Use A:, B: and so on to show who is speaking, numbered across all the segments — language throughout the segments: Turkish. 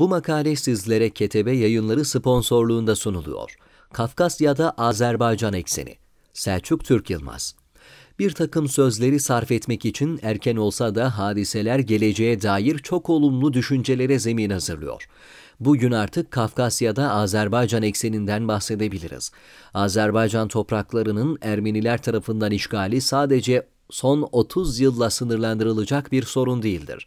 A: Bu makale sizlere Ketebe Yayınları sponsorluğunda sunuluyor. Kafkasya'da Azerbaycan ekseni. Selçuk Türk Yılmaz. Bir takım sözleri sarf etmek için erken olsa da hadiseler geleceğe dair çok olumlu düşüncelere zemin hazırlıyor. Bugün artık Kafkasya'da Azerbaycan ekseninden bahsedebiliriz. Azerbaycan topraklarının Ermeniler tarafından işgali sadece son 30 yılla sınırlandırılacak bir sorun değildir.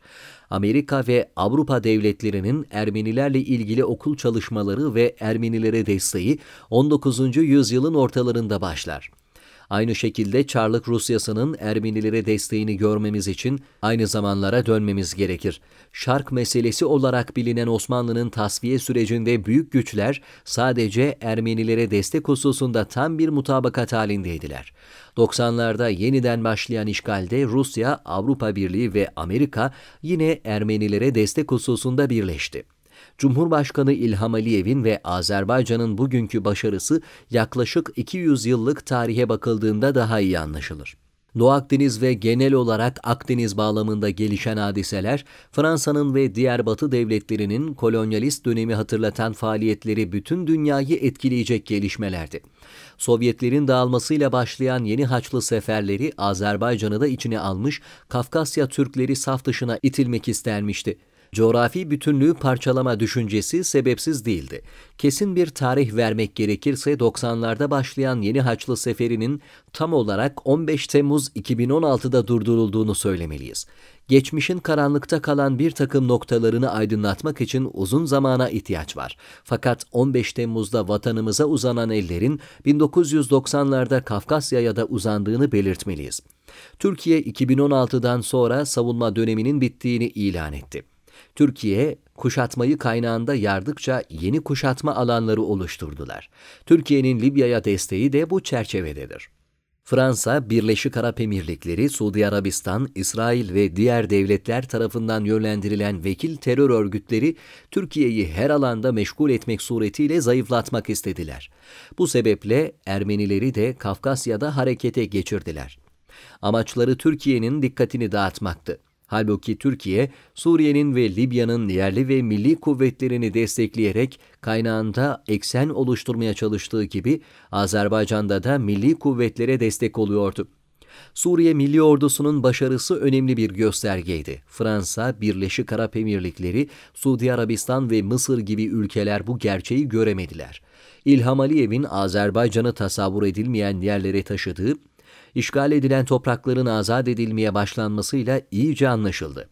A: Amerika ve Avrupa devletlerinin Ermenilerle ilgili okul çalışmaları ve Ermenilere desteği 19. yüzyılın ortalarında başlar. Aynı şekilde Çarlık Rusyası'nın Ermenilere desteğini görmemiz için aynı zamanlara dönmemiz gerekir. Şark meselesi olarak bilinen Osmanlı'nın tasfiye sürecinde büyük güçler sadece Ermenilere destek hususunda tam bir mutabakat halindeydiler. 90'larda yeniden başlayan işgalde Rusya, Avrupa Birliği ve Amerika yine Ermenilere destek hususunda birleşti. Cumhurbaşkanı İlham Aliyev'in ve Azerbaycan'ın bugünkü başarısı yaklaşık 200 yıllık tarihe bakıldığında daha iyi anlaşılır. Doğu Akdeniz ve genel olarak Akdeniz bağlamında gelişen hadiseler, Fransa'nın ve diğer Batı devletlerinin kolonyalist dönemi hatırlatan faaliyetleri bütün dünyayı etkileyecek gelişmelerdi. Sovyetlerin dağılmasıyla başlayan yeni Haçlı seferleri Azerbaycan'ı da içine almış, Kafkasya Türkleri saf dışına itilmek istenmişti. Coğrafi bütünlüğü parçalama düşüncesi sebepsiz değildi. Kesin bir tarih vermek gerekirse 90'larda başlayan yeni Haçlı Seferi'nin tam olarak 15 Temmuz 2016'da durdurulduğunu söylemeliyiz. Geçmişin karanlıkta kalan bir takım noktalarını aydınlatmak için uzun zamana ihtiyaç var. Fakat 15 Temmuz'da vatanımıza uzanan ellerin 1990'larda Kafkasya'ya da uzandığını belirtmeliyiz. Türkiye 2016'dan sonra savunma döneminin bittiğini ilan etti. Türkiye kuşatmayı kaynağında yardıkça yeni kuşatma alanları oluşturdular. Türkiye'nin Libya'ya desteği de bu çerçevededir. Fransa, Birleşik Arap Emirlikleri, Suudi Arabistan, İsrail ve diğer devletler tarafından yönlendirilen vekil terör örgütleri Türkiye'yi her alanda meşgul etmek suretiyle zayıflatmak istediler. Bu sebeple Ermenileri de Kafkasya'da harekete geçirdiler. Amaçları Türkiye'nin dikkatini dağıtmaktı. Halbuki Türkiye, Suriye'nin ve Libya'nın yerli ve milli kuvvetlerini destekleyerek kaynağında eksen oluşturmaya çalıştığı gibi Azerbaycan'da da milli kuvvetlere destek oluyordu. Suriye Milli Ordusu'nun başarısı önemli bir göstergeydi. Fransa, Birleşik Arap Emirlikleri, Suudi Arabistan ve Mısır gibi ülkeler bu gerçeği göremediler. İlham Aliyev'in Azerbaycan'ı tasavvur edilmeyen yerlere taşıdığı işgal edilen toprakların azat edilmeye başlanmasıyla iyice anlaşıldı.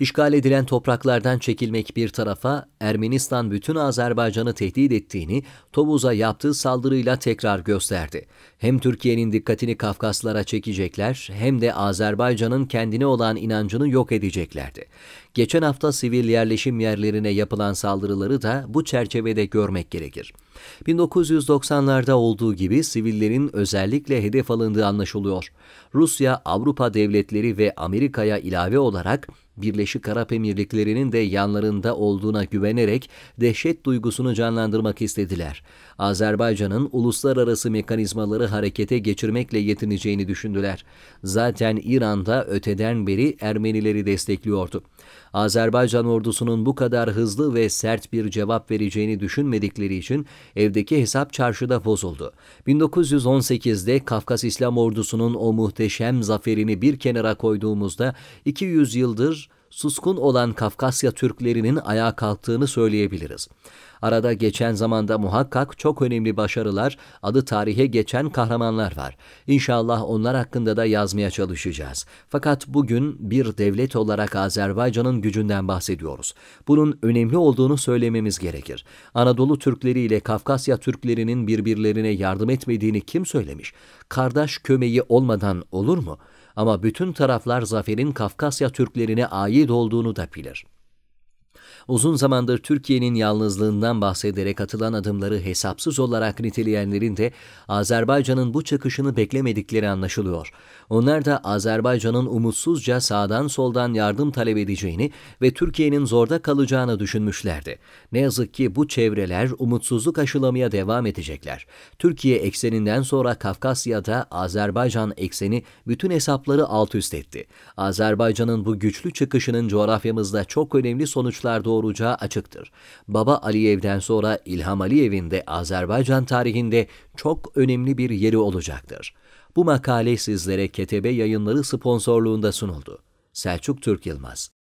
A: İşgal edilen topraklardan çekilmek bir tarafa Ermenistan bütün Azerbaycan'ı tehdit ettiğini Tovuz'a yaptığı saldırıyla tekrar gösterdi. Hem Türkiye'nin dikkatini Kafkaslara çekecekler hem de Azerbaycan'ın kendine olan inancını yok edeceklerdi. Geçen hafta sivil yerleşim yerlerine yapılan saldırıları da bu çerçevede görmek gerekir. 1990'larda olduğu gibi sivillerin özellikle hedef alındığı anlaşılıyor. Rusya, Avrupa devletleri ve Amerika'ya ilave olarak Birleşik Arap Emirlikleri'nin de yanlarında olduğuna güvenerek dehşet duygusunu canlandırmak istediler. Azerbaycan'ın uluslararası mekanizmaları harekete geçirmekle yetineceğini düşündüler. Zaten İran'da öteden beri Ermenileri destekliyordu. Azerbaycan ordusunun bu kadar hızlı ve sert bir cevap vereceğini düşünmedikleri için Evdeki hesap çarşıda bozuldu. 1918'de Kafkas İslam ordusunun o muhteşem zaferini bir kenara koyduğumuzda 200 yıldır suskun olan Kafkasya Türklerinin ayağa kalktığını söyleyebiliriz. Arada geçen zamanda muhakkak çok önemli başarılar, adı tarihe geçen kahramanlar var. İnşallah onlar hakkında da yazmaya çalışacağız. Fakat bugün bir devlet olarak Azerbaycan'ın gücünden bahsediyoruz. Bunun önemli olduğunu söylememiz gerekir. Anadolu Türkleri ile Kafkasya Türklerinin birbirlerine yardım etmediğini kim söylemiş? Kardeş kömeği olmadan olur mu?'' ama bütün taraflar zaferin Kafkasya Türklerine ait olduğunu da bilir uzun zamandır Türkiye'nin yalnızlığından bahsederek atılan adımları hesapsız olarak niteleyenlerin de Azerbaycan'ın bu çıkışını beklemedikleri anlaşılıyor. Onlar da Azerbaycan'ın umutsuzca sağdan soldan yardım talep edeceğini ve Türkiye'nin zorda kalacağını düşünmüşlerdi. Ne yazık ki bu çevreler umutsuzluk aşılamaya devam edecekler. Türkiye ekseninden sonra Kafkasya'da Azerbaycan ekseni bütün hesapları alt üst etti. Azerbaycan'ın bu güçlü çıkışının coğrafyamızda çok önemli sonuçlar doğurdu doğuracağı açıktır. Baba Aliyev'den sonra İlham Aliyev'in de Azerbaycan tarihinde çok önemli bir yeri olacaktır. Bu makale sizlere Ketebe Yayınları sponsorluğunda sunuldu. Selçuk Türk Yılmaz